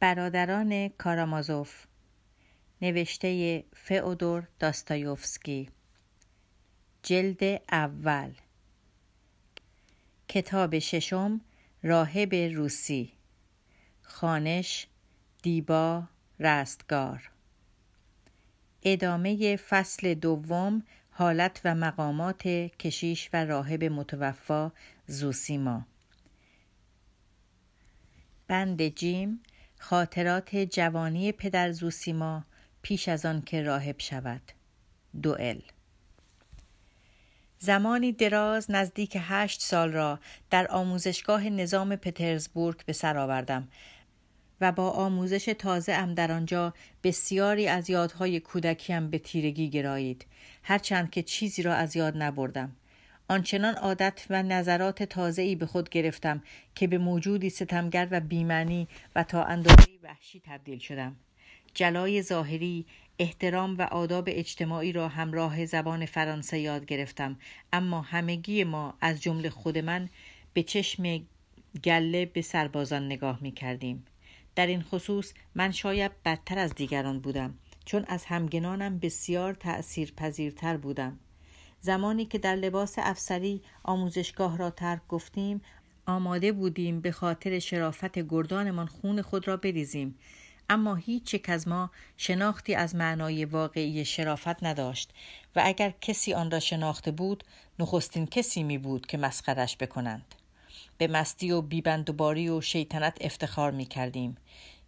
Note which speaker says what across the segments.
Speaker 1: برادران کارامازوف نوشته فئودور داستایوفسکی جلد اول کتاب ششم راهب روسی خانش دیبا رستگار ادامه فصل دوم حالت و مقامات کشیش و راهب متوفا زوسیما بند جیم خاطرات جوانی پدر زوسیما پیش از آن که راهب شود دوئل زمانی دراز نزدیک هشت سال را در آموزشگاه نظام پترزبورگ به سر آوردم و با آموزش تازه ام در آنجا بسیاری از یادهای کودکیم به تیرگی گرایید هرچند که چیزی را از یاد نبردم آنچنان عادت و نظرات ای به خود گرفتم که به موجودی ستمگر و بیمنی و تا اندازه وحشی تبدیل شدم جلای ظاهری احترام و آداب اجتماعی را همراه زبان فرانسه یاد گرفتم اما همگی ما از جمله خود من به چشم گله به سربازان نگاه می کردیم. در این خصوص من شاید بدتر از دیگران بودم چون از همگنانم بسیار تأثیر پذیرتر بودم زمانی که در لباس افسری آموزشگاه را ترک گفتیم آماده بودیم به خاطر شرافت گردانمان خون خود را بریزیم اما هیچ یک از ما شناختی از معنای واقعی شرافت نداشت و اگر کسی آن را شناخته بود نخستین کسی می بود که مسخرش بکنند به مستی و بیبندوباری و شیطنت افتخار می کردیم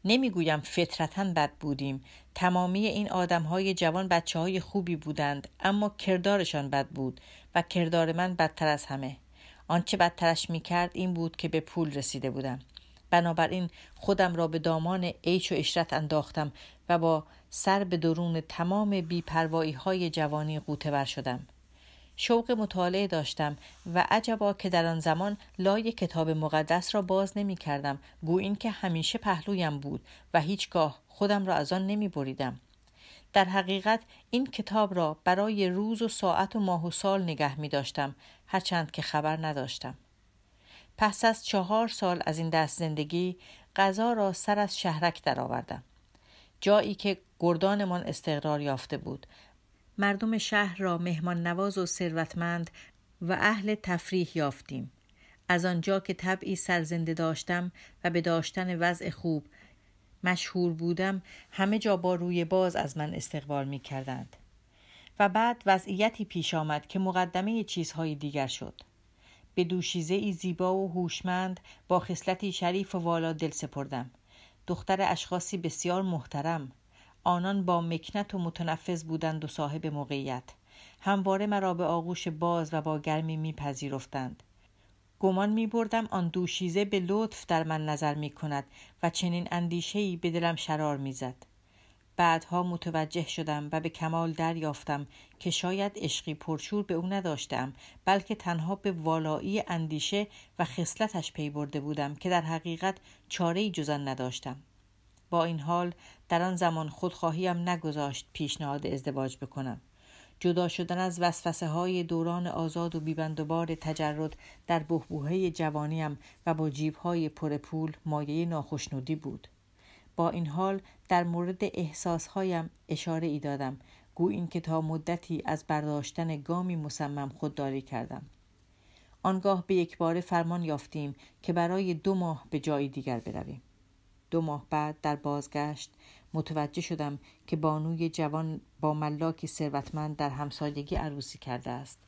Speaker 1: نمیگویم فطرتا بد بودیم تمامی این آدم های جوان بچه های خوبی بودند اما کردارشان بد بود و کردار من بدتر از همه آنچه بدترش میکرد این بود که به پول رسیده بودم بنابراین خودم را به دامان ایچ و اشرت انداختم و با سر به درون تمام بیپروایی های جوانی قوته بر شدم شوق مطالعه داشتم و عجبا که در آن زمان لای کتاب مقدس را باز نمی کردم گو این که همیشه پهلویم بود و هیچگاه خودم را از آن نمی بریدم. در حقیقت این کتاب را برای روز و ساعت و ماه و سال نگه می داشتم هرچند که خبر نداشتم. پس از چهار سال از این دست زندگی غذا را سر از شهرک درآوردم. جایی که گردانمان استقرار یافته بود مردم شهر را مهمان نواز و ثروتمند و اهل تفریح یافتیم. از آنجا که طبعی سرزنده داشتم و به داشتن وضع خوب مشهور بودم همه جا با روی باز از من استقبال می کردند. و بعد وضعیتی پیش آمد که مقدمه چیزهای دیگر شد. به دوشیزه ای زیبا و هوشمند با خصلتی شریف و والا دل سپردم. دختر اشخاصی بسیار محترم آنان با مکنت و متنفذ بودند و صاحب موقعیت همواره مرا به آغوش باز و با گرمی میپذیرفتند گمان میبردم آن دوشیزه به لطف در من نظر می و چنین اندیشهی به دلم شرار میزد. بعدها متوجه شدم و به کمال دریافتم که شاید عشقی پرشور به او نداشتم بلکه تنها به والایی اندیشه و خصلتش پی برده بودم که در حقیقت چاره جزن نداشتم. با این حال در آن زمان خودخواهیم نگذاشت پیشنهاد ازدواج بکنم جدا شدن از وسوسه های دوران آزاد و بار تجرد در بهبوهه جوانیم و با جیب های پر پول مایه ناخشنودی بود. با این حال در مورد احساس هایم اشاره ای دادم گو این که تا مدتی از برداشتن گامی مصمم خودداری کردم. آنگاه به یک بار فرمان یافتیم که برای دو ماه به جای دیگر برویم. دو ماه بعد در بازگشت متوجه شدم که بانوی جوان با ملاکی ثروتمند در همسایگی عروسی کرده است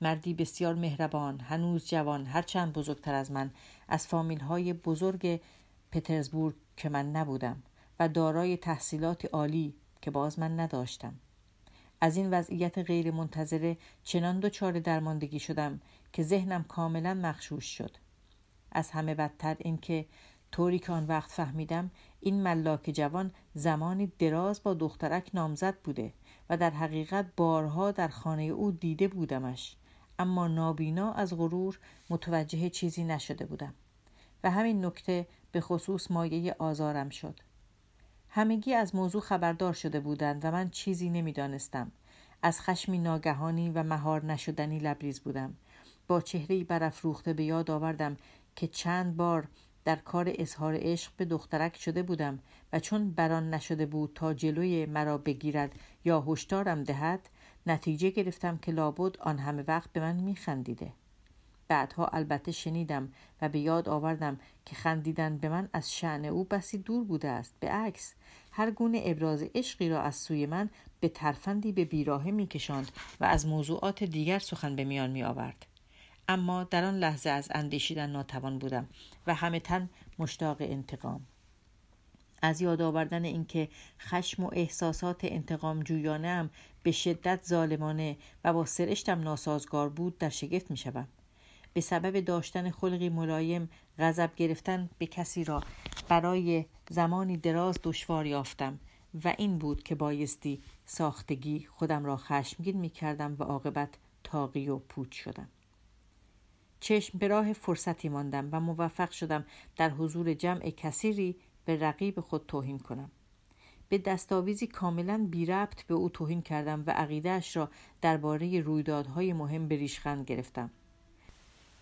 Speaker 1: مردی بسیار مهربان هنوز جوان هرچند بزرگتر از من از فامیل های بزرگ پترزبورگ که من نبودم و دارای تحصیلات عالی که باز من نداشتم از این وضعیت غیر منتظره چنان چار درماندگی شدم که ذهنم کاملا مخشوش شد از همه بدتر اینکه طوری که آن وقت فهمیدم این ملاک جوان زمانی دراز با دخترک نامزد بوده و در حقیقت بارها در خانه او دیده بودمش اما نابینا از غرور متوجه چیزی نشده بودم و همین نکته به خصوص مایه آزارم شد همگی از موضوع خبردار شده بودند و من چیزی نمیدانستم از خشمی ناگهانی و مهار نشدنی لبریز بودم با چهره برافروخته به یاد آوردم که چند بار در کار اظهار عشق به دخترک شده بودم و چون بران نشده بود تا جلوی مرا بگیرد یا هشدارم دهد نتیجه گرفتم که لابد آن همه وقت به من میخندیده بعدها البته شنیدم و به یاد آوردم که خندیدن به من از شعن او بسی دور بوده است به عکس هر گونه ابراز عشقی را از سوی من به ترفندی به بیراهه میکشاند و از موضوعات دیگر سخن به میان میآورد اما در آن لحظه از اندیشیدن ناتوان بودم و همه تن مشتاق انتقام از یاد آوردن اینکه خشم و احساسات انتقام هم به شدت ظالمانه و با سرشتم ناسازگار بود در شگفت می شدم. به سبب داشتن خلقی ملایم غضب گرفتن به کسی را برای زمانی دراز دشوار یافتم و این بود که بایستی ساختگی خودم را خشمگین می کردم و عاقبت تاقی و پوچ شدم چشم به راه فرصتی ماندم و موفق شدم در حضور جمع کثیری به رقیب خود توهین کنم به دستاویزی کاملا بی ربط به او توهین کردم و عقیدهاش را درباره رویدادهای مهم به ریشخند گرفتم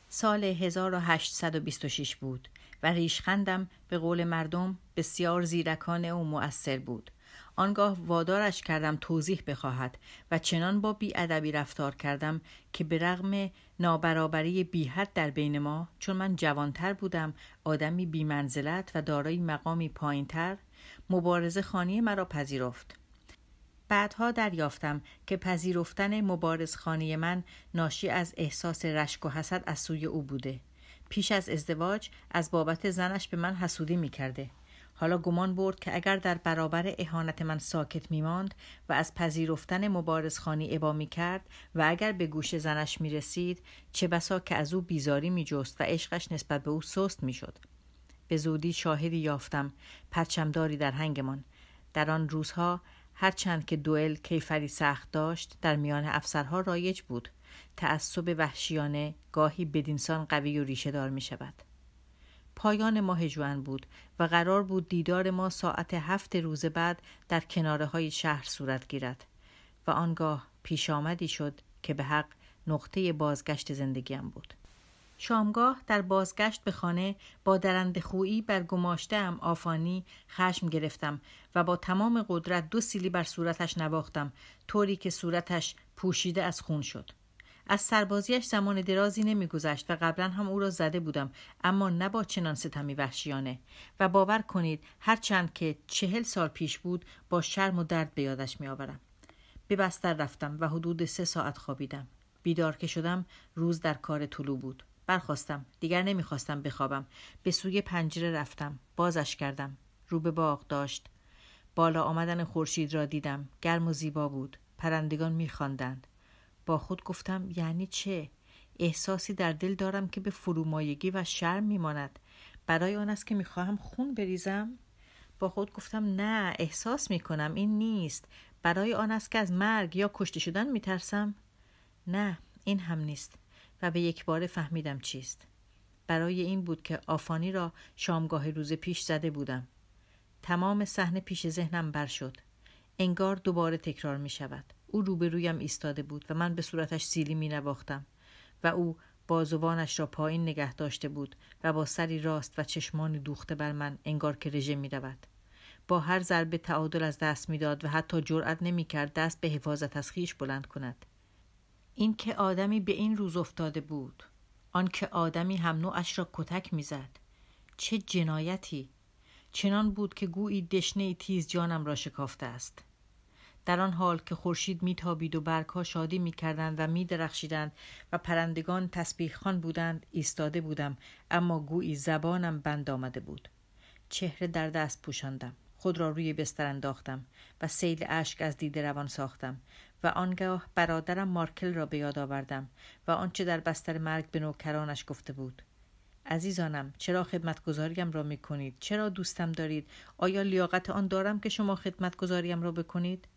Speaker 1: سال 1826 بود و ریشخندم به قول مردم بسیار زیرکانه و مؤثر بود آنگاه وادارش کردم توضیح بخواهد و چنان با بیادبی رفتار کردم که به رغم نابرابری بیحد در بین ما چون من جوانتر بودم آدمی بیمنزلت و دارای مقامی پایینتر مبارزه خانی مرا پذیرفت بعدها دریافتم که پذیرفتن مبارزخانه من ناشی از احساس رشک و حسد از سوی او بوده پیش از ازدواج از بابت زنش به من حسودی می کرده. حالا گمان برد که اگر در برابر اهانت من ساکت می ماند و از پذیرفتن مبارزخانی ابا می کرد و اگر به گوش زنش می رسید چه بسا که از او بیزاری می جست و عشقش نسبت به او سست می شد. به زودی شاهدی یافتم پرچمداری در هنگمان در آن روزها هرچند که دوئل کیفری سخت داشت در میان افسرها رایج بود تعصب وحشیانه گاهی بدینسان قوی و ریشه دار می شود. پایان ماه جوان بود و قرار بود دیدار ما ساعت هفت روز بعد در کناره های شهر صورت گیرد و آنگاه پیش آمدی شد که به حق نقطه بازگشت زندگیم بود. شامگاه در بازگشت به خانه با درند خویی بر گماشته آفانی خشم گرفتم و با تمام قدرت دو سیلی بر صورتش نواختم طوری که صورتش پوشیده از خون شد. از سربازیش زمان درازی نمیگذشت و قبلا هم او را زده بودم اما نه با چنان ستمی وحشیانه و باور کنید هرچند که چهل سال پیش بود با شرم و درد به یادش میآورم به بستر رفتم و حدود سه ساعت خوابیدم بیدار که شدم روز در کار طلو بود برخواستم دیگر نمیخواستم بخوابم به سوی پنجره رفتم بازش کردم رو به باغ داشت بالا آمدن خورشید را دیدم گرم و زیبا بود پرندگان میخواندند با خود گفتم یعنی چه؟ احساسی در دل دارم که به فرومایگی و شرم میماند برای آن است که میخواهم خون بریزم با خود گفتم نه احساس میکنم این نیست برای آن است که از مرگ یا کشته شدن میترسم نه این هم نیست و به یک بار فهمیدم چیست برای این بود که آفانی را شامگاه روز پیش زده بودم تمام صحنه پیش ذهنم بر شد انگار دوباره تکرار می شود او روبرویم ایستاده بود و من به صورتش سیلی می نواختم و او بازوانش را پایین نگه داشته بود و با سری راست و چشمانی دوخته بر من انگار که رژه می رود. با هر ضربه تعادل از دست داد و حتی جرأت کرد دست به حفاظت از خیش بلند کند این که آدمی به این روز افتاده بود آن که آدمی هم نوعش را کتک زد چه جنایتی چنان بود که گویی دشنه تیز جانم را شکافته است در آن حال که خورشید میتابید و برگها شادی میکردند و میدرخشیدند و پرندگان خان بودند ایستاده بودم اما گویی زبانم بند آمده بود چهره در دست پوشاندم خود را روی بستر انداختم و سیل اشک از دیده روان ساختم و آنگاه برادرم مارکل را به یاد آوردم و آنچه در بستر مرگ به نوکرانش گفته بود عزیزانم چرا خدمتگذاریم را میکنید چرا دوستم دارید؟ آیا لیاقت آن دارم که شما خدمتگذاریم را بکنید؟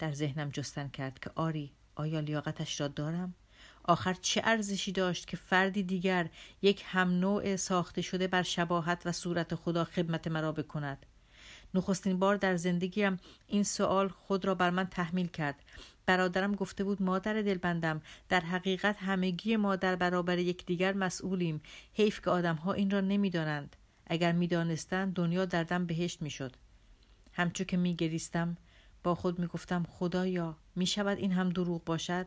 Speaker 1: در ذهنم جستن کرد که آری آیا لیاقتش را دارم؟ آخر چه ارزشی داشت که فردی دیگر یک هم نوع ساخته شده بر شباهت و صورت خدا خدمت مرا بکند نخستین بار در زندگیم این سوال خود را بر من تحمیل کرد برادرم گفته بود مادر دلبندم در حقیقت همگی ما در برابر یکدیگر مسئولیم حیف که آدمها این را نمیدانند اگر میدانستند دنیا دردم بهشت میشد همچو که میگریستم با خود می گفتم خدایا می شود این هم دروغ باشد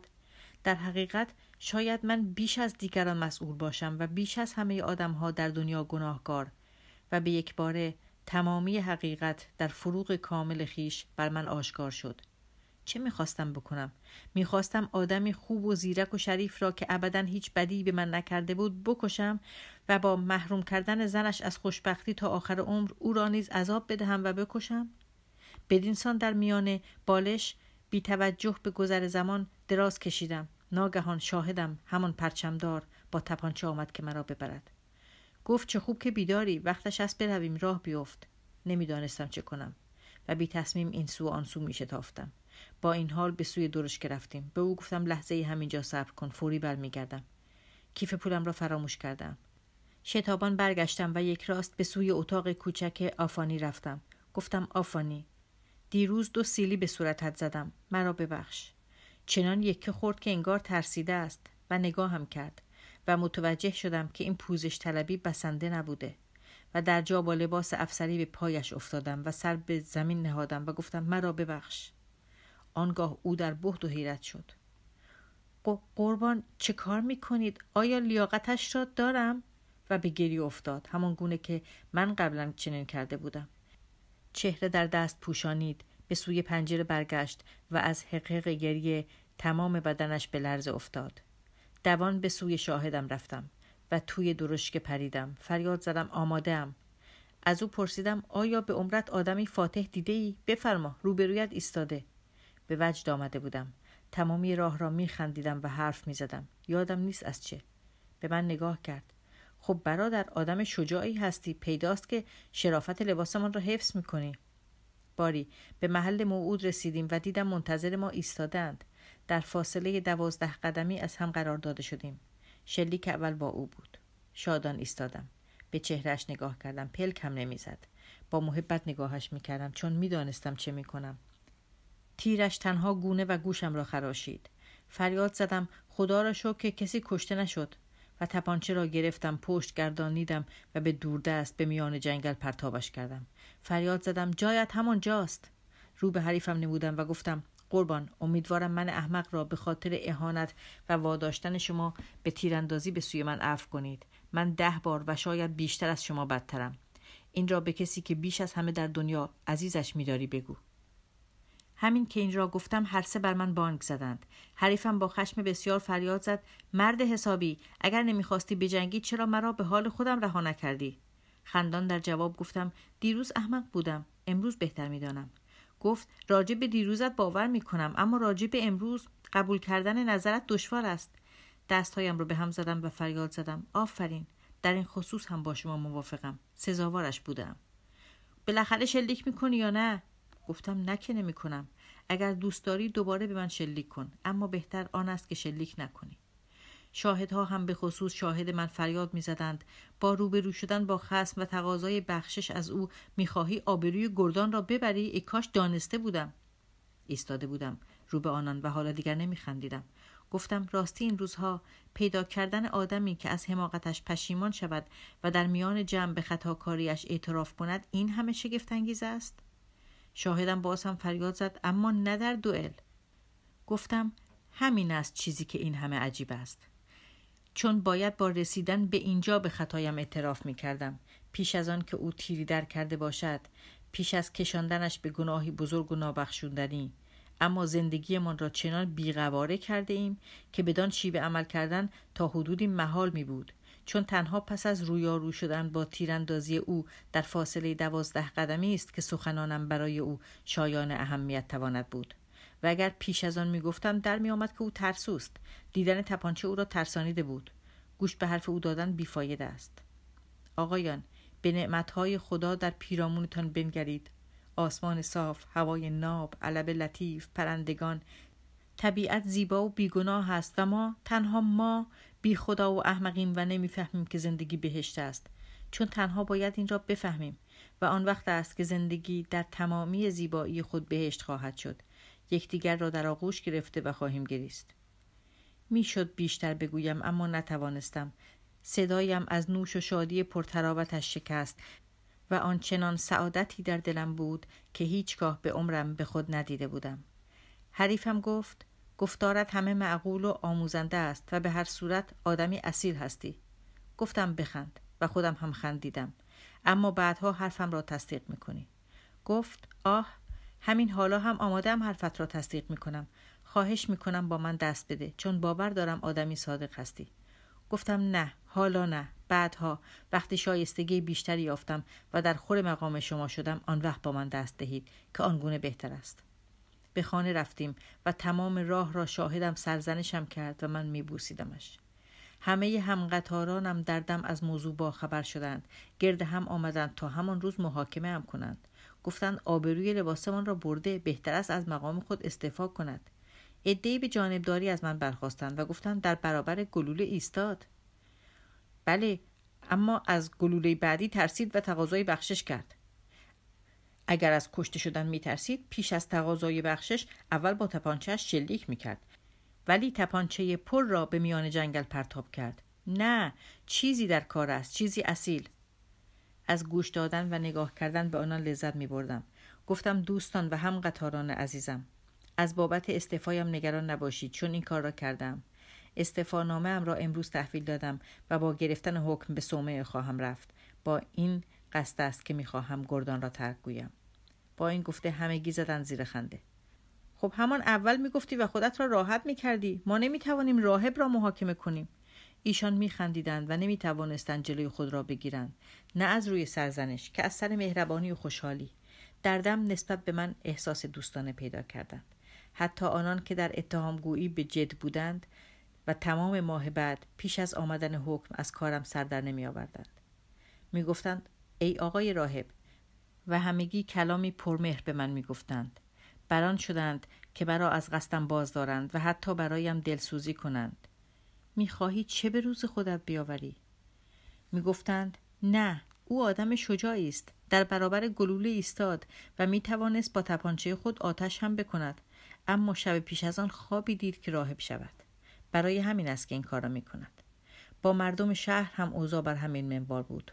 Speaker 1: در حقیقت شاید من بیش از دیگران مسئول باشم و بیش از همه آدم ها در دنیا گناهکار و به یک باره تمامی حقیقت در فروغ کامل خیش بر من آشکار شد چه میخواستم بکنم میخواستم آدمی خوب و زیرک و شریف را که ابدا هیچ بدی به من نکرده بود بکشم و با محروم کردن زنش از خوشبختی تا آخر عمر او را نیز عذاب بدهم و بکشم بدینسان در میان بالش بی توجه به گذر زمان دراز کشیدم ناگهان شاهدم همان پرچمدار با تپانچه آمد که مرا ببرد گفت چه خوب که بیداری وقتش است برویم راه بیفت نمیدانستم چه کنم و بی تصمیم این سو آن سو تافتم با این حال به سوی درش گرفتیم به او گفتم لحظه همینجا صبر کن فوری برمیگردم کیف پولم را فراموش کردم شتابان برگشتم و یک راست به سوی اتاق کوچک آفانی رفتم گفتم آفانی دیروز دو سیلی به صورتت زدم مرا ببخش چنان یکی خورد که انگار ترسیده است و نگاهم کرد و متوجه شدم که این پوزش طلبی بسنده نبوده و در جا با لباس افسری به پایش افتادم و سر به زمین نهادم و گفتم مرا ببخش آنگاه او در بهد و حیرت شد قربان چه کار می آیا لیاقتش را دارم؟ و به گری افتاد همان گونه که من قبلا چنین کرده بودم چهره در دست پوشانید به سوی پنجره برگشت و از حقیق گریه تمام بدنش به لرز افتاد دوان به سوی شاهدم رفتم و توی درشک پریدم فریاد زدم آمادهام از او پرسیدم آیا به عمرت آدمی فاتح دیده ای؟ بفرما روبرویت ایستاده به وجد آمده بودم تمامی راه را میخندیدم و حرف میزدم یادم نیست از چه به من نگاه کرد خب برادر آدم شجاعی هستی پیداست که شرافت لباسمان را حفظ میکنی باری به محل موعود رسیدیم و دیدم منتظر ما ایستادند در فاصله دوازده قدمی از هم قرار داده شدیم شلیک اول با او بود شادان ایستادم به چهرش نگاه کردم پلک هم نمیزد با محبت نگاهش میکردم چون میدانستم چه میکنم تیرش تنها گونه و گوشم را خراشید فریاد زدم خدا را شو که کسی کشته نشد تپانچه را گرفتم پشت گردانیدم و به دوردست به میان جنگل پرتابش کردم فریاد زدم جایت همان جاست رو به حریفم نمودم و گفتم قربان امیدوارم من احمق را به خاطر اهانت و واداشتن شما به تیراندازی به سوی من عفو کنید من ده بار و شاید بیشتر از شما بدترم این را به کسی که بیش از همه در دنیا عزیزش میداری بگو همین که این را گفتم هر سه بر من بانگ زدند حریفم با خشم بسیار فریاد زد مرد حسابی اگر نمیخواستی بجنگی چرا مرا به حال خودم رها نکردی خندان در جواب گفتم دیروز احمق بودم امروز بهتر میدانم گفت راجب به دیروزت باور میکنم اما راجب امروز قبول کردن نظرت دشوار است دستهایم را به هم زدم و فریاد زدم آفرین در این خصوص هم با شما موافقم سزاوارش بودم بالاخره شلیک میکنی یا نه گفتم نکنه کنم اگر دوست داری دوباره به من شلیک کن اما بهتر آن است که شلیک نکنی شاهدها هم به خصوص شاهد من فریاد میزدند با روبرو شدن با خسم و تقاضای بخشش از او میخواهی آبروی گردان را ببری ای کاش دانسته بودم ایستاده بودم رو به آنان و حالا دیگر نمیخندیدم گفتم راستی این روزها پیدا کردن آدمی که از حماقتش پشیمان شود و در میان جمع به خطاکاریش اعتراف کند این همه شگفتانگیز است شاهدم باز هم فریاد زد اما نه در دوئل گفتم همین است چیزی که این همه عجیب است چون باید با رسیدن به اینجا به خطایم اعتراف می کردم پیش از آن که او تیری در کرده باشد پیش از کشاندنش به گناهی بزرگ و نابخشوندنی اما زندگیمان را چنان بیقواره کرده ایم که بدان شیب عمل کردن تا حدودی محال می بود چون تنها پس از رویارو شدن با تیراندازی او در فاصله دوازده قدمی است که سخنانم برای او شایان اهمیت تواند بود و اگر پیش از آن میگفتم در میآمد که او ترسوست دیدن تپانچه او را ترسانیده بود گوش به حرف او دادن بیفایده است آقایان به نعمتهای خدا در پیرامونتان بنگرید آسمان صاف، هوای ناب، علب لطیف، پرندگان طبیعت زیبا و بیگناه است و ما تنها ما بی خدا و احمقیم و نمیفهمیم که زندگی بهشت است چون تنها باید این را بفهمیم و آن وقت است که زندگی در تمامی زیبایی خود بهشت خواهد شد یکدیگر را در آغوش گرفته و خواهیم گریست میشد بیشتر بگویم اما نتوانستم صدایم از نوش و شادی پرتراوتش شکست و آنچنان سعادتی در دلم بود که هیچگاه به عمرم به خود ندیده بودم حریفم گفت گفتارت همه معقول و آموزنده است و به هر صورت آدمی اصیل هستی گفتم بخند و خودم هم خندیدم اما بعدها حرفم را تصدیق میکنی گفت آه همین حالا هم آمادم حرفت را تصدیق میکنم خواهش میکنم با من دست بده چون باور دارم آدمی صادق هستی گفتم نه حالا نه بعدها وقتی شایستگی بیشتری یافتم و در خور مقام شما شدم آن وقت با من دست دهید که آنگونه بهتر است به خانه رفتیم و تمام راه را شاهدم سرزنشم کرد و من میبوسیدمش همه همقطارانم در دم از موضوع خبر شدند گرد هم آمدند تا همان روز محاکمه هم کنند گفتند آبروی لباسمان را برده بهتر است از مقام خود استعفا کند عدهای به جانبداری از من برخواستند و گفتند در برابر گلوله ایستاد بله اما از گلوله بعدی ترسید و تقاضای بخشش کرد اگر از کشته شدن می ترسید، پیش از تقاضای بخشش اول با تپانچهش شلیک کرد. ولی تپانچه پر را به میان جنگل پرتاب کرد نه چیزی در کار است چیزی اصیل از گوش دادن و نگاه کردن به آنان لذت می بردم. گفتم دوستان و هم قطاران عزیزم از بابت استعفایم نگران نباشید چون این کار را کردم استفا ام را امروز تحویل دادم و با گرفتن حکم به صومعه خواهم رفت با این قصد است که میخواهم گردان را ترک گویم با این گفته همگی زدن زیر خنده خب همان اول میگفتی و خودت را راحت میکردی ما نمیتوانیم راهب را محاکمه کنیم ایشان میخندیدند و نمیتوانستند جلوی خود را بگیرند نه از روی سرزنش که از سر مهربانی و خوشحالی دردم نسبت به من احساس دوستانه پیدا کردند حتی آنان که در اتهامگویی به جد بودند و تمام ماه بعد پیش از آمدن حکم از کارم سر در نمی آوردند ای آقای راهب و همگی کلامی پرمهر به من میگفتند بران شدند که برای از قصدم باز دارند و حتی برایم دلسوزی کنند میخواهی چه به روز خودت بیاوری میگفتند نه او آدم شجاعی است در برابر گلوله ایستاد و می توانست با تپانچه خود آتش هم بکند اما شب پیش از آن خوابی دید که راهب شود برای همین است که این کار را می کند با مردم شهر هم اوضاع بر همین منوال بود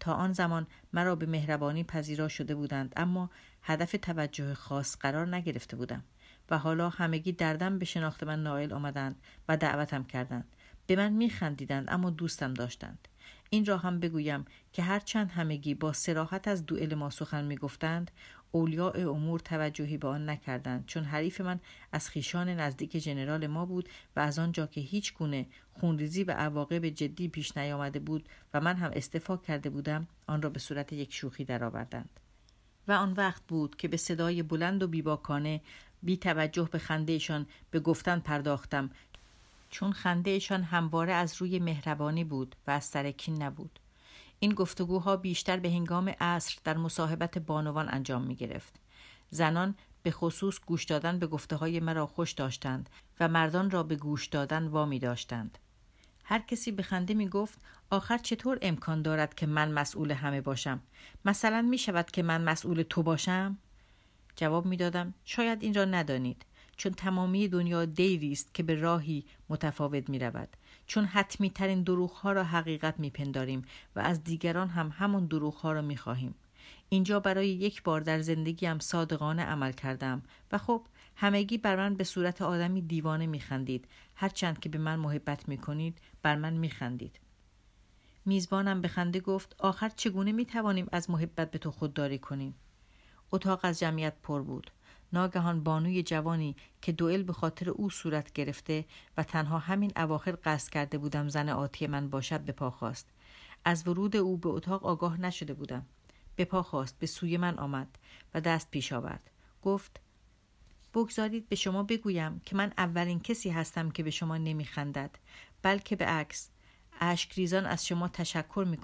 Speaker 1: تا آن زمان مرا به مهربانی پذیرا شده بودند اما هدف توجه خاص قرار نگرفته بودم و حالا همگی دردم به شناخت من نائل آمدند و دعوتم کردند به من میخندیدند اما دوستم داشتند این را هم بگویم که هرچند همگی با سراحت از دوئل ما سخن میگفتند اولیاء امور توجهی به آن نکردند چون حریف من از خیشان نزدیک ژنرال ما بود و از آنجا که هیچ گونه خونریزی و عواقب جدی پیش نیامده بود و من هم استفا کرده بودم آن را به صورت یک شوخی درآوردند و آن وقت بود که به صدای بلند و بیباکانه بی توجه به خندهشان به گفتن پرداختم چون خندهشان همواره از روی مهربانی بود و از سرکین نبود این گفتگوها بیشتر به هنگام عصر در مصاحبت بانوان انجام می گرفت. زنان به خصوص گوش دادن به گفته های مرا خوش داشتند و مردان را به گوش دادن وامی داشتند. هر کسی به خنده می گفت آخر چطور امکان دارد که من مسئول همه باشم؟ مثلا می شود که من مسئول تو باشم؟ جواب می دادم شاید این را ندانید چون تمامی دنیا دیری است که به راهی متفاوت می رود. چون حتمی ترین دروغ ها را حقیقت میپنداریم و از دیگران هم همون دروغ ها را میخواهیم. اینجا برای یک بار در زندگیم صادقانه عمل کردم و خب همگی بر من به صورت آدمی دیوانه میخندید هرچند که به من محبت میکنید بر من میخندید میزبانم به خنده گفت آخر چگونه میتوانیم از محبت به تو خودداری کنیم اتاق از جمعیت پر بود ناگهان بانوی جوانی که دوئل به خاطر او صورت گرفته و تنها همین اواخر قصد کرده بودم زن آتی من باشد به پا خواست از ورود او به اتاق آگاه نشده بودم به پا خواست به سوی من آمد و دست پیش آورد گفت بگذارید به شما بگویم که من اولین کسی هستم که به شما نمیخندد بلکه به عکس عشق ریزان از شما تشکر می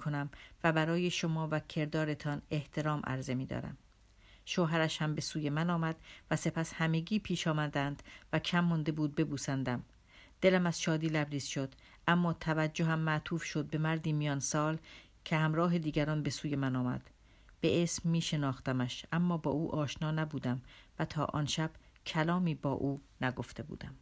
Speaker 1: و برای شما و کردارتان احترام عرضه میدارم شوهرش هم به سوی من آمد و سپس همگی پیش آمدند و کم مونده بود ببوسندم دلم از شادی لبریز شد اما توجه هم معطوف شد به مردی میان سال که همراه دیگران به سوی من آمد به اسم می شناختمش اما با او آشنا نبودم و تا آن شب کلامی با او نگفته بودم